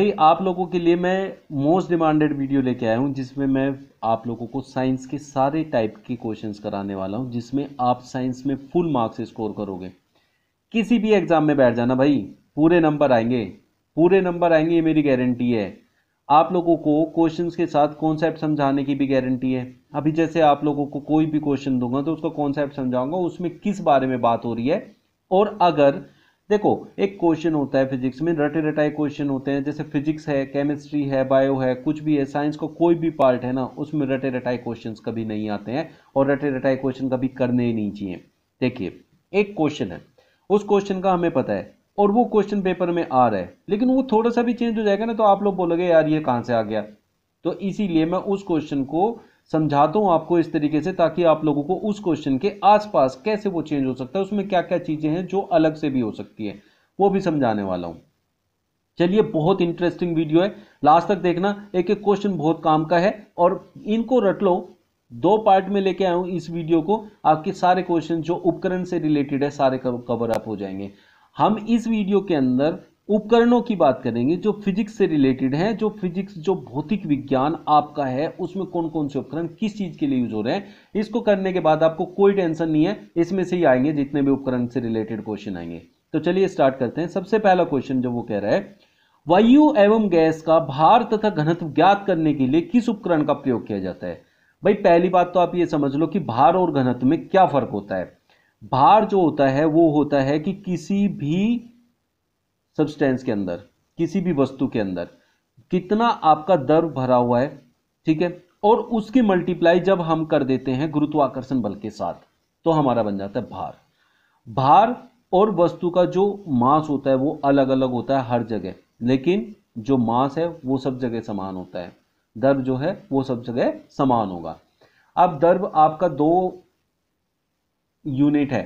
भाई आप लोगों के लिए मैं मोस्ट डिमांडेड वीडियो लेके आया हूँ जिसमें मैं आप लोगों को साइंस के सारे टाइप के क्वेश्चंस कराने वाला हूँ जिसमें आप साइंस में फुल मार्क्स स्कोर करोगे किसी भी एग्ज़ाम में बैठ जाना भाई पूरे नंबर आएंगे पूरे नंबर आएंगे ये मेरी गारंटी है आप लोगों को क्वेश्चन के साथ कॉन्सेप्ट समझाने की भी गारंटी है अभी जैसे आप लोगों को कोई भी क्वेश्चन दूंगा तो उसका कॉन्सेप्ट समझाऊंगा उसमें किस बारे में बात हो रही है और अगर देखो एक क्वेश्चन होता है फिजिक्स में रटे रटाए क्वेश्चन होते हैं जैसे फिजिक्स है केमिस्ट्री है बायो है कुछ भी है साइंस का को कोई भी पार्ट है ना उसमें रटे रटाए क्वेश्चन कभी नहीं आते हैं और रटे रटाए क्वेश्चन कभी करने ही नहीं चाहिए देखिए एक क्वेश्चन है उस क्वेश्चन का हमें पता है और वो क्वेश्चन पेपर में आ रहा है लेकिन वो थोड़ा सा भी चेंज हो जाएगा ना तो आप लोग बोलोगे यार ये कहाँ से आ गया तो इसीलिए मैं उस क्वेश्चन को समझाता हूँ आपको इस तरीके से ताकि आप लोगों को उस क्वेश्चन के आसपास कैसे वो चेंज हो सकता है उसमें क्या क्या चीज़ें हैं जो अलग से भी हो सकती है वो भी समझाने वाला हूँ चलिए बहुत इंटरेस्टिंग वीडियो है लास्ट तक देखना एक एक क्वेश्चन बहुत काम का है और इनको रट लो दो पार्ट में लेके आया हूँ इस वीडियो को आपके सारे क्वेश्चन जो उपकरण से रिलेटेड है सारे कवर अप हो जाएंगे हम इस वीडियो के अंदर उपकरणों की बात करेंगे जो फिजिक्स से रिलेटेड हैं जो फिजिक्स जो भौतिक विज्ञान आपका है उसमें कौन कौन से उपकरण किस चीज़ के लिए यूज हो रहे हैं इसको करने के बाद आपको कोई टेंशन नहीं है इसमें से ही आएंगे जितने भी उपकरण से रिलेटेड क्वेश्चन आएंगे तो चलिए स्टार्ट करते हैं सबसे पहला क्वेश्चन जो वो कह रहा है वायु एवं गैस का भार तथा घनत्व ज्ञात करने के लिए किस उपकरण का प्रयोग किया जाता है भाई पहली बात तो आप ये समझ लो कि भार और घनत्व में क्या फर्क होता है भार जो होता है वो होता है कि किसी भी सब्सटेंस के अंदर किसी भी वस्तु के अंदर कितना आपका दर भरा हुआ है ठीक है और उसकी मल्टीप्लाई जब हम कर देते हैं गुरुत्वाकर्षण बल के साथ तो हमारा बन जाता है भार भार और वस्तु का जो मास होता है वो अलग अलग होता है हर जगह लेकिन जो मास है वो सब जगह समान होता है दर्व जो है वो सब जगह समान होगा अब दर्व आपका दो यूनिट है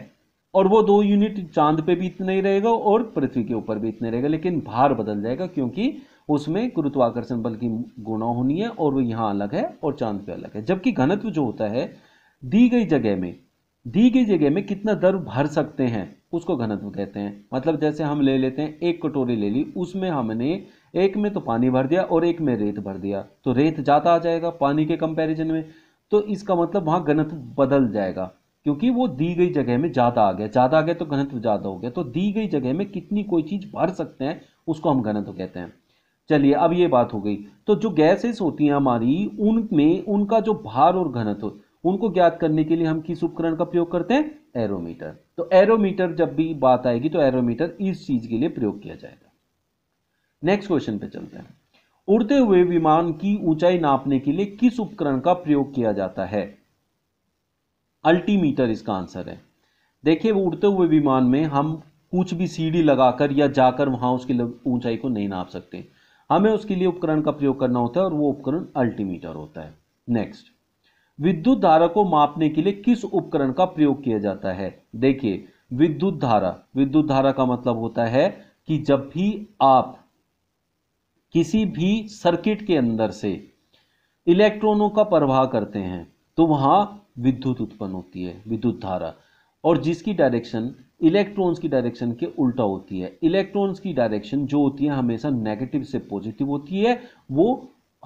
और वो दो यूनिट चांद पे भी इतना ही रहेगा और पृथ्वी के ऊपर भी इतना रहेगा लेकिन भार बदल जाएगा क्योंकि उसमें गुरुत्वाकर्षण बल की गुणा होनी है और वो यहाँ अलग है और चांद पे अलग है जबकि घनत्व जो होता है दी गई जगह में दी गई जगह में कितना दर भर सकते हैं उसको घनत्व कहते हैं मतलब जैसे हम ले लेते हैं एक कटोरी ले ली उसमें हमने एक में तो पानी भर दिया और एक में रेत भर दिया तो रेत ज़्यादा आ जाएगा पानी के कंपैरिजन में तो इसका मतलब वहाँ घनत्व बदल जाएगा क्योंकि वो दी गई जगह में ज़्यादा आ गया ज़्यादा आ गया तो घनत्व ज़्यादा हो गया तो दी गई जगह में कितनी कोई चीज़ भर सकते हैं उसको हम घनत्व कहते हैं चलिए अब ये बात हो गई तो जो गैसेस होती हैं हमारी उनमें उनका जो भार और घनत्व उनको ज्ञात करने के लिए हम किस उपकरण का प्रयोग करते हैं एरोमीटर तो एरोमीटर जब भी बात आएगी तो एरोमीटर इस चीज के लिए प्रयोग किया जाएगा नेक्स्ट क्वेश्चन पे चलते हैं उड़ते हुए विमान की ऊंचाई नापने के लिए किस उपकरण का प्रयोग किया जाता है अल्टीमीटर इसका आंसर है देखिए वो उड़ते हुए विमान में हम कुछ भी सीढ़ी लगाकर या जाकर वहाँ उसकी ऊंचाई को नहीं नाप सकते हमें उसके लिए उपकरण का प्रयोग करना होता है और वो उपकरण अल्टीमीटर होता है नेक्स्ट विद्युत धारा को मापने के लिए किस उपकरण का प्रयोग किया जाता है देखिए विद्युत धारा विद्युत धारा का मतलब होता है कि जब भी आप किसी भी सर्किट के अंदर से इलेक्ट्रॉनों का प्रवाह करते हैं तो वहां विद्युत उत्पन्न होती है विद्युत धारा और जिसकी डायरेक्शन इलेक्ट्रॉन्स की डायरेक्शन के उल्टा होती है इलेक्ट्रॉन्स की डायरेक्शन जो होती है हमेशा नेगेटिव से पॉजिटिव होती है वो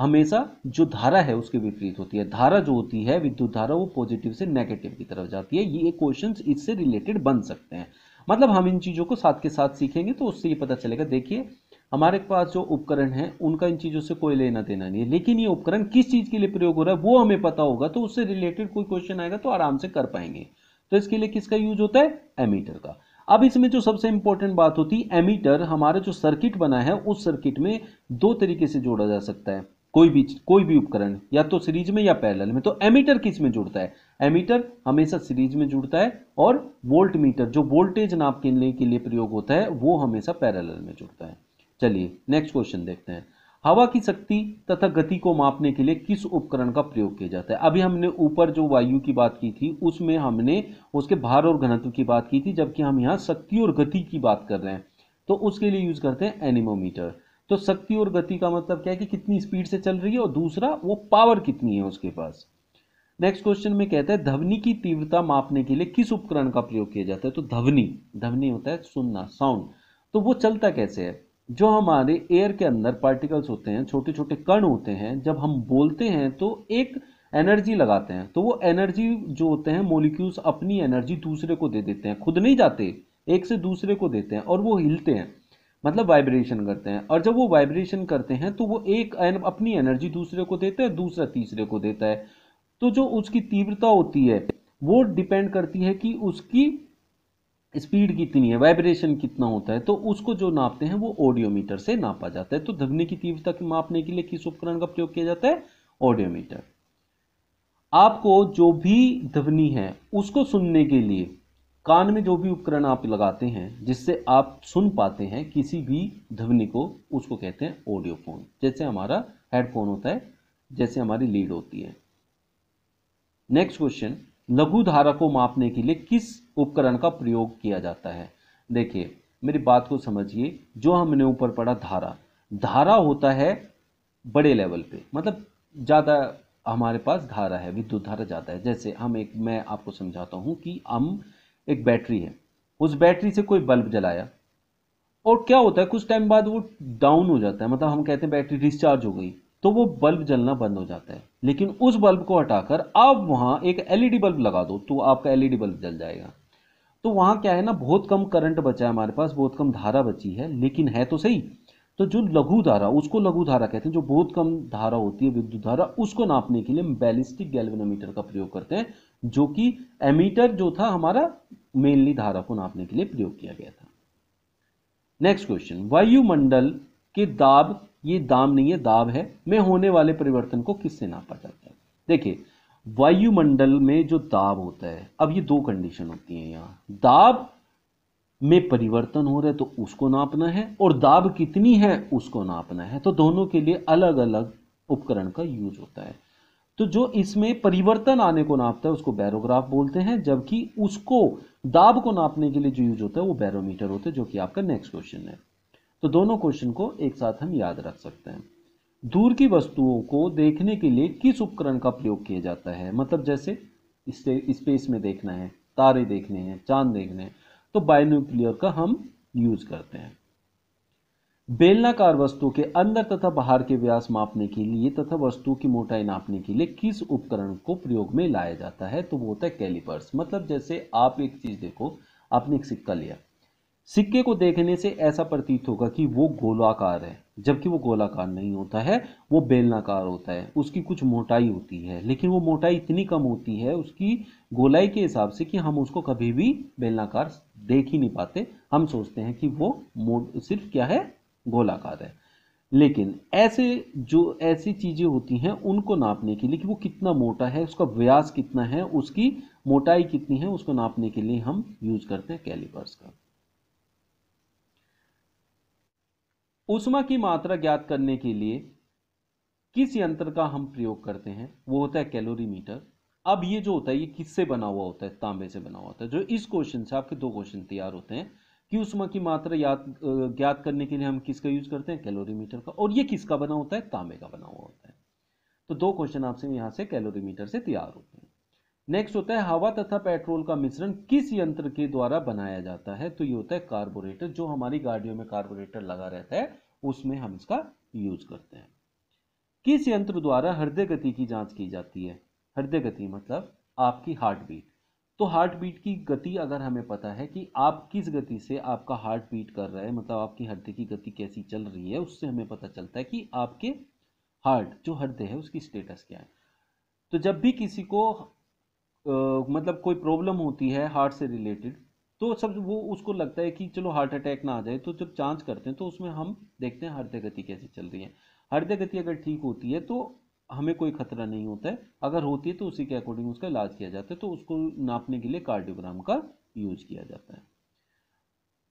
हमेशा जो धारा है उसके विपरीत होती है धारा जो होती है विद्युत धारा वो पॉजिटिव से नेगेटिव की तरफ जाती है ये क्वेश्चन इससे रिलेटेड बन सकते हैं मतलब हम इन चीज़ों को साथ के साथ सीखेंगे तो उससे ये पता चलेगा देखिए हमारे पास जो उपकरण है उनका इन चीज़ों से कोई लेना देना नहीं है लेकिन ये उपकरण किस चीज़ के लिए प्रयोग हो रहा है वो हमें पता होगा तो उससे रिलेटेड कोई क्वेश्चन आएगा तो आराम से कर पाएंगे तो इसके लिए किसका यूज होता है एमीटर का अब इसमें जो सबसे इंपॉर्टेंट बात होती है एमीटर हमारा जो सर्किट बना है उस सर्किट में दो तरीके से जोड़ा जा सकता है कोई भी कोई भी उपकरण या तो सीरीज में या पैरेलल में तो एमीटर किस में जुड़ता है एमीटर हमेशा सीरीज में जुड़ता है और वोल्ट मीटर जो वोल्टेज नाप के लिए प्रयोग होता है वो हमेशा पैरेलल में जुड़ता है चलिए नेक्स्ट क्वेश्चन देखते हैं हवा की शक्ति तथा गति को मापने के लिए किस उपकरण का प्रयोग किया जाता है अभी हमने ऊपर जो वायु की बात की थी उसमें हमने उसके भार और घनत्व की बात की थी जबकि हम यहाँ शक्ति और गति की बात कर रहे हैं तो उसके लिए यूज करते हैं एनिमोमीटर तो शक्ति और गति का मतलब क्या है कि कितनी स्पीड से चल रही है और दूसरा वो पावर कितनी है उसके पास नेक्स्ट क्वेश्चन में कहता है ध्वनि की तीव्रता मापने के लिए किस उपकरण का प्रयोग किया जाता है तो ध्वनि ध्वनि होता है सुनना साउंड तो वो चलता कैसे है जो हमारे एयर के अंदर पार्टिकल्स होते हैं छोटे छोटे कण होते हैं जब हम बोलते हैं तो एक एनर्जी लगाते हैं तो वो एनर्जी जो होते हैं मोलिक्यूल्स अपनी एनर्जी दूसरे को दे देते हैं खुद नहीं जाते एक से दूसरे को देते हैं और वो हिलते हैं मतलब वाइब्रेशन करते हैं और जब वो वाइब्रेशन करते हैं तो वो एक अपनी एनर्जी दूसरे को देते हैं दूसरा तीसरे को देता है तो जो उसकी तीव्रता होती है वो डिपेंड करती है कि उसकी स्पीड कितनी है वाइब्रेशन कितना होता है तो उसको जो नापते हैं वो ऑडियोमीटर से नापा जाता है तो ध्वनि की तीव्रता के मापने के लिए किस उपकरण का प्रयोग किया जाता है ऑडियोमीटर आपको जो भी ध्वनि है उसको सुनने के लिए कान में जो भी उपकरण आप लगाते हैं जिससे आप सुन पाते हैं किसी भी ध्वनि को उसको कहते हैं ऑडियोफोन जैसे हमारा हेडफोन होता है जैसे हमारी लीड होती है नेक्स्ट क्वेश्चन लघु धारा को मापने के लिए किस उपकरण का प्रयोग किया जाता है देखिए मेरी बात को समझिए जो हमने ऊपर पढ़ा धारा धारा होता है बड़े लेवल पे मतलब ज़्यादा हमारे पास धारा है विद्युत धारा ज़्यादा है जैसे हम एक मैं आपको समझाता हूँ कि हम एक बैटरी है उस बैटरी से कोई बल्ब जलाया और क्या होता है कुछ टाइम बाद वो डाउन हो जाता है मतलब हम कहते हैं बैटरी डिस्चार्ज हो गई तो वो बल्ब जलना बंद हो जाता है लेकिन उस बल्ब को हटाकर आप वहाँ एक एलईडी e बल्ब लगा दो तो आपका एलईडी e बल्ब जल जाएगा तो वहाँ क्या है ना बहुत कम करंट बचा है हमारे पास बहुत कम धारा बची है लेकिन है तो सही तो जो लघु धारा उसको लघु धारा कहते हैं जो बहुत कम धारा होती है विद्युत धारा उसको नापने के लिए बैलिस्टिक गैल्वेनोमीटर का प्रयोग करते हैं जो कि एमीटर जो था हमारा मेनली धारा को नापने के लिए प्रयोग किया गया था नेक्स्ट क्वेश्चन वायुमंडल के दाब ये दाम नहीं है दाब है में होने वाले परिवर्तन को किससे नापा जाता है देखिए वायुमंडल में जो दाब होता है अब ये दो कंडीशन होती है यहां दाब में परिवर्तन हो रहा है तो उसको नापना है और दाब कितनी है उसको नापना है तो दोनों के लिए अलग अलग उपकरण का यूज होता है तो जो इसमें परिवर्तन आने को नापता है उसको बैरोग्राफ बोलते हैं जबकि उसको दाब को नापने के लिए जो यूज होता है वो बैरोमीटर होता है जो कि आपका नेक्स्ट क्वेश्चन है तो दोनों क्वेश्चन को एक साथ हम याद रख सकते हैं दूर की वस्तुओं को देखने के लिए किस उपकरण का प्रयोग किया जाता है मतलब जैसे स्पेस में देखना है तारे देखने हैं चांद देखने हैं तो बायोन्यूक्लियर का हम यूज करते हैं बेलनाकार वस्तु के अंदर तथा बाहर के व्यास मापने के लिए तथा वस्तु की मोटाई नापने के लिए किस उपकरण को प्रयोग में लाया जाता है तो वो होता है कैलिपर्स मतलब जैसे आप एक चीज देखो आपने एक सिक्का लिया सिक्के को देखने से ऐसा प्रतीत होगा कि वो गोलाकार है जबकि वो गोलाकार नहीं होता है वो बेलनाकार होता है उसकी कुछ मोटाई होती है लेकिन वो मोटाई इतनी कम होती है उसकी गोलाई के हिसाब से कि हम उसको कभी भी बेलनाकार देख ही नहीं पाते हम सोचते हैं कि वो सिर्फ क्या है गोलाकार है लेकिन ऐसे जो ऐसी चीज़ें होती हैं उनको नापने के लिए कि वो कितना मोटा है उसका व्यास कितना है उसकी मोटाई कितनी है उसको नापने के लिए हम यूज़ करते हैं कैलिपर्स का उष्मा की मात्रा ज्ञात करने के लिए किस यंत्र का हम प्रयोग करते हैं वो होता है कैलोरीमीटर अब ये जो होता है ये किससे बना हुआ होता है तांबे से बना हुआ होता है जो इस क्वेश्चन से आपके दो क्वेश्चन तैयार होते हैं कि उष्मा की मात्रा याद ज्ञात करने के लिए हम किसका यूज करते हैं कैलोरीमीटर का और ये किसका बना होता है तांबे का बना हुआ होता है तो दो क्वेश्चन आपसे यहाँ से कैलोरीमीटर से तैयार होते हैं नेक्स्ट होता है हवा तथा पेट्रोल का मिश्रण किस यंत्र के द्वारा बनाया जाता है तो ये होता है कार्बोरेटर जो हमारी गाड़ियों में कार्बोरेटर लगा रहता है उसमें हम इसका यूज करते हैं किस यंत्र द्वारा हृदय गति की जांच की जाती है हृदय गति मतलब आपकी हार्ट बीट तो हार्ट बीट की गति अगर हमें पता है कि आप किस गति से आपका हार्ट बीट कर रहे हैं मतलब आपकी हृदय की गति कैसी चल रही है उससे हमें पता चलता है कि आपके हार्ट जो हृदय है उसकी स्टेटस क्या है तो जब भी किसी को मतलब कोई प्रॉब्लम होती है हार्ट से रिलेटेड तो सब वो उसको लगता है कि चलो हार्ट अटैक ना आ जाए तो जब जांच करते हैं तो उसमें हम देखते हैं हृदय गति कैसी चल रही है हृदय गति अगर ठीक होती है तो हमें कोई खतरा नहीं होता है अगर होती है तो उसी के अकॉर्डिंग उसका इलाज किया जाता है तो उसको नापने के लिए कार्डियोग्राम का यूज किया जाता है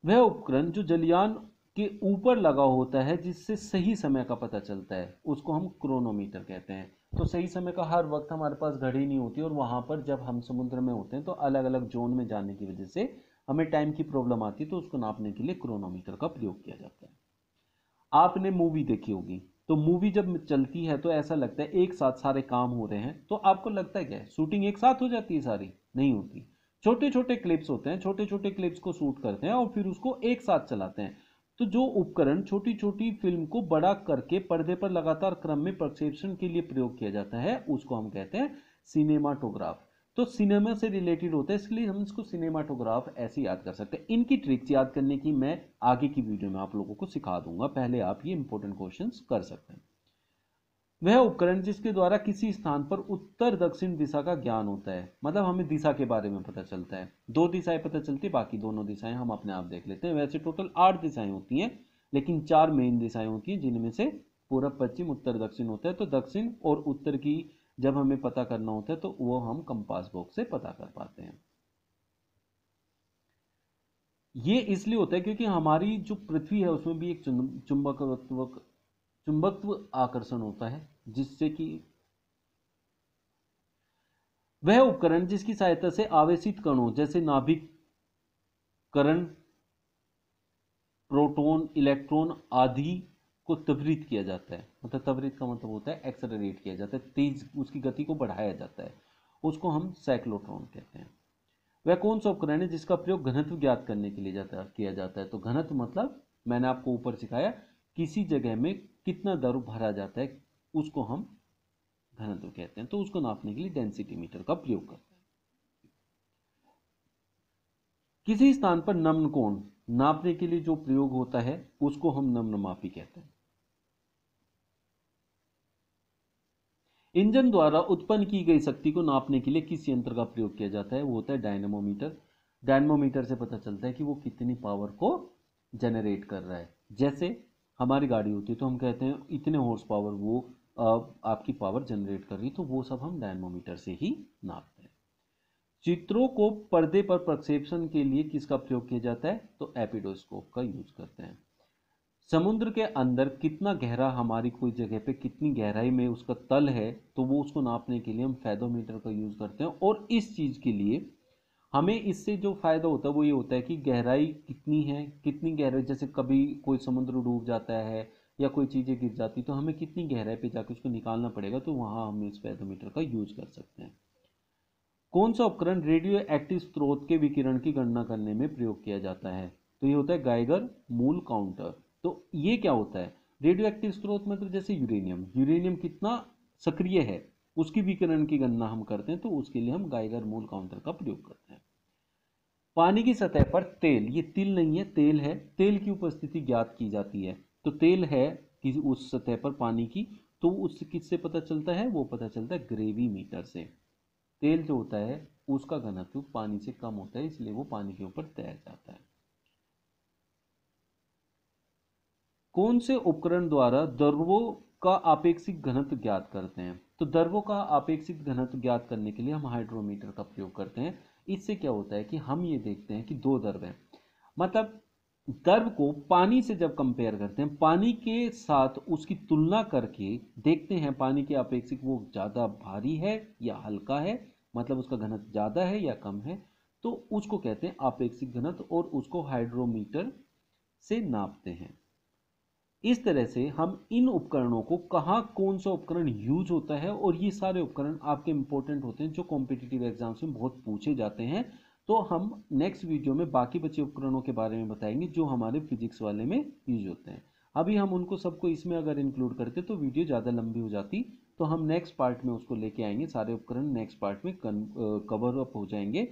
वह उपकरण जो जलियान के ऊपर लगा होता है जिससे सही समय का पता चलता है उसको हम क्रोनोमीटर कहते हैं तो सही समय का हर वक्त हमारे पास घड़ी नहीं होती और वहाँ पर जब हम समुद्र में होते हैं तो अलग अलग जोन में जाने की वजह से हमें टाइम की प्रॉब्लम आती है तो उसको नापने के लिए क्रोनोमीटर का प्रयोग किया जाता है आपने मूवी देखी होगी तो मूवी जब चलती है तो ऐसा लगता है एक साथ सारे काम हो रहे हैं तो आपको लगता है क्या है शूटिंग एक साथ हो जाती है सारी नहीं होती छोटे छोटे क्लिप्स होते हैं छोटे छोटे क्लिप्स को शूट करते हैं और फिर उसको एक साथ चलाते हैं तो जो उपकरण छोटी छोटी फिल्म को बड़ा करके पर्दे पर लगातार क्रम में प्रक्षेपण के लिए प्रयोग किया जाता है उसको हम कहते हैं सिनेमाटोग्राफ तो सिनेमा से रिलेटेड होता है इसलिए हम इसको सिनेमाटोग्राफ ऐसे याद कर सकते हैं इनकी ट्रिक्स याद करने की मैं आगे की वीडियो में आप लोगों को सिखा दूंगा पहले आप ये इंपॉर्टेंट क्वेश्चन कर सकते हैं वह उपकरण जिसके द्वारा किसी स्थान पर उत्तर दक्षिण दिशा का ज्ञान होता है मतलब हमें दिशा के बारे में पता चलता है दो दिशाएं पता चलती है बाकी दोनों दिशाएं हम अपने आप देख लेते हैं वैसे टोटल आठ दिशाएं होती हैं लेकिन चार मेन दिशाएं होती हैं जिनमें से पूर्व पश्चिम उत्तर दक्षिण होता है तो दक्षिण और उत्तर की जब हमें पता करना होता है तो वो हम कंपास बॉक्स से पता कर पाते हैं ये इसलिए होता है क्योंकि हमारी जो पृथ्वी है उसमें भी एक चुंबकत्व चुंबकत्व आकर्षण होता है जिससे कि वह उपकरण जिसकी सहायता से आवेशित कणों जैसे नाभिक करण प्रोटॉन, इलेक्ट्रॉन आदि को त्वरित किया जाता है मतलब त्वरित का मतलब होता है एक्सलरेट किया जाता है तेज उसकी गति को बढ़ाया जाता है उसको हम साइक्लोट्रॉन कहते हैं वह कौन सा उपकरण है जिसका प्रयोग घनत्व ज्ञात करने के लिए जाता किया जाता है तो घनत्व मतलब मैंने आपको ऊपर सिखाया किसी जगह में कितना दर भरा जाता है उसको हम घनत्व कहते हैं तो उसको नापने के लिए डेंसिटी मीटर का प्रयोग करते हैं किसी स्थान पर नम्न कोण नापने के लिए जो प्रयोग होता है उसको हम नम्न मापी कहते हैं इंजन द्वारा उत्पन्न की गई शक्ति को नापने के लिए किस यंत्र का प्रयोग किया जाता है वो होता है डायनेमोमीटर डायनेमोमीटर से पता चलता है कि वो कितनी पावर को जनरेट कर रहा है जैसे हमारी गाड़ी होती है तो हम कहते हैं इतने हॉर्स पावर वो आपकी पावर जनरेट कर रही तो वो सब हम डायनोमीटर से ही नापते हैं चित्रों को पर्दे पर प्रक्षेपण के लिए किसका प्रयोग किया जाता है तो एपिडोस्कोप का यूज करते हैं समुद्र के अंदर कितना गहरा हमारी कोई जगह पे कितनी गहराई में उसका तल है तो वो उसको नापने के लिए हम फैदोमीटर का यूज करते हैं और इस चीज के लिए हमें इससे जो फ़ायदा होता है वो ये होता है कि गहराई कितनी है कितनी गहराई जैसे कभी कोई समुद्र डूब जाता है या कोई चीज़ें गिर जाती तो हमें कितनी गहराई पे जाकर उसको निकालना पड़ेगा तो वहाँ हम इस पैदोमीटर का यूज कर सकते हैं कौन सा उपकरण रेडियो एक्टिव स्रोत के विकिरण की गणना करने में प्रयोग किया जाता है तो ये होता है गाइगर मूल काउंटर तो ये क्या होता है रेडियो एक्टिव स्रोत मतलब जैसे यूरेनियम यूरेनियम कितना सक्रिय है उसकी विकरण की गणना हम करते हैं तो उसके लिए हम गाइगर मूल काउंटर का प्रयोग करते हैं पानी की सतह पर तेल ये तिल नहीं है तेल है तेल की उपस्थिति ज्ञात की जाती है तो तेल है किसी उस सतह पर पानी की तो उससे किससे पता चलता है वो पता चलता है ग्रेवी मीटर से तेल जो होता है उसका घनत्व पानी से कम होता है इसलिए वो पानी के ऊपर तैर जाता है कौन से उपकरण द्वारा द्रवों का आपेक्षिक घनत्व ज्ञात करते हैं तो द्रवों का आपेक्षिक घनत्व ज्ञात करने के लिए हम हाइड्रोमीटर का प्रयोग करते हैं इससे क्या होता है कि हम ये देखते हैं कि दो द्रव हैं मतलब द्रव को पानी से जब कंपेयर करते हैं पानी के साथ उसकी तुलना करके देखते हैं पानी के अपेक्षिक वो ज़्यादा भारी है या हल्का है मतलब उसका घनत्व ज़्यादा है या कम है तो उसको कहते हैं आपेक्षिक घनत्व और उसको हाइड्रोमीटर से नापते हैं इस तरह से हम इन उपकरणों को कहाँ कौन सा उपकरण यूज होता है और ये सारे उपकरण आपके इंपॉर्टेंट होते हैं जो कॉम्पिटिटिव एग्जाम्स में बहुत पूछे जाते हैं तो हम नेक्स्ट वीडियो में बाकी बचे उपकरणों के बारे में बताएंगे जो हमारे फिजिक्स वाले में यूज होते हैं अभी हम उनको सबको इसमें अगर इंक्लूड करते तो वीडियो ज़्यादा लंबी हो जाती तो हम नेक्स्ट पार्ट में उसको लेके आएंगे सारे उपकरण नेक्स्ट पार्ट में कवर अप हो जाएंगे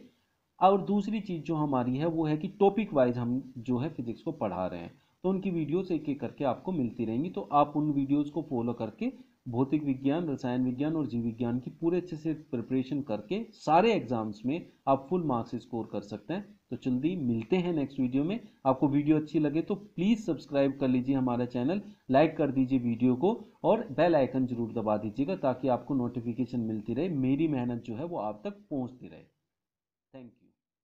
और दूसरी चीज़ जो हमारी है वो है कि टॉपिक वाइज हम जो है फिजिक्स को पढ़ा रहे हैं तो उनकी वीडियोस एक एक करके आपको मिलती रहेंगी तो आप उन वीडियोस को फॉलो करके भौतिक विज्ञान रसायन विज्ञान और जीव विज्ञान की पूरे अच्छे से प्रिपरेशन करके सारे एग्जाम्स में आप फुल मार्क्स स्कोर कर सकते हैं तो जल्दी मिलते हैं नेक्स्ट वीडियो में आपको वीडियो अच्छी लगे तो प्लीज़ सब्सक्राइब कर लीजिए हमारा चैनल लाइक कर दीजिए वीडियो को और बेल आइकन जरूर दबा दीजिएगा ताकि आपको नोटिफिकेशन मिलती रहे मेरी मेहनत जो है वो आप तक पहुँचती रहे थैंक यू